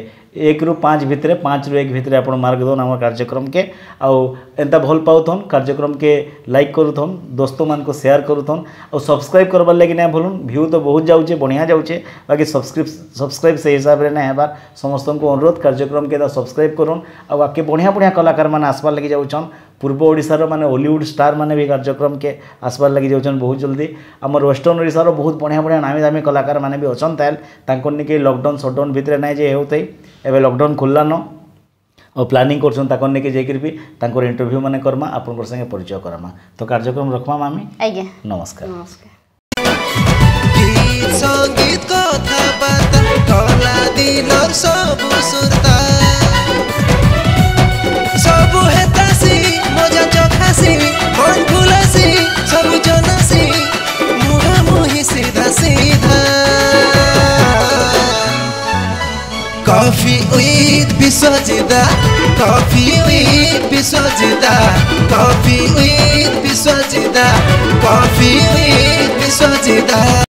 এক রু পাঁচ ভিতরে পাঁচ রু এক ভিতরে আপন মার্ক দন আমার কার্যক্রমকে আউ এন্তা ভাল পাউথন কার্যক্রমকে লাইক করুথন দোস্ত মানুষ সেয়ার করুথন আউ সবসক্রাইব করবার লাগি না ভুলুন ভিউ তো বহুত যাচ্ছে বঢ়িয়া যাচ্ছে বাকি সবসক্রিপ সবসক্রাইব সেই হিসাবে না হবার সমস্ত অনুরোধ কার্যক্রমকে সবসক্রাইব করুন আউ আগে বঢ়িয়া বঢ়িয়া কলাকার মানে আসবার লাগি যাচ্ছেন পূর্ব ওড়িশার মানে ওলিউড স্টার মানে বি কার্যক্রম কে আসবার লাগি যাচ্ছেন বহু জলদি আমার ওয়েস্টর্ন ওড়িশার বহু বঢ়িয়া বঢ়িয়া নামি দামি কলাকার মানে বি অছন তাহলে তাঙ্কর নিকে লকডাউন সটডাউন ভিতরে নাই যে হেউ তাই এবার লকডাউন খুললান ଆଉ ପ୍ଲାନିଂ କରୁଛନ୍ତି ତାଙ୍କର ନେଇକି ଯାଇକରି ବି ତାଙ୍କର ଇଣ୍ଟରଭ୍ୟୁ ମାନେ କର୍ମା ଆପଣଙ୍କର ସାଙ୍ଗେ ପରିଚୟ କରାମା ତ କାର୍ଯ୍ୟକ୍ରମ ରଖମା ମାମି ଆଜ୍ଞା ନମସ୍କାର নমস্কার ସଙ୍ଗୀତ କଥାବାର୍ତ୍ତା କଳା ଦିନର कॉफी with बिसोजिदा कॉफी with बिसोजिदा कॉफी with बिसोजिदा कॉफी with बिसोजिदा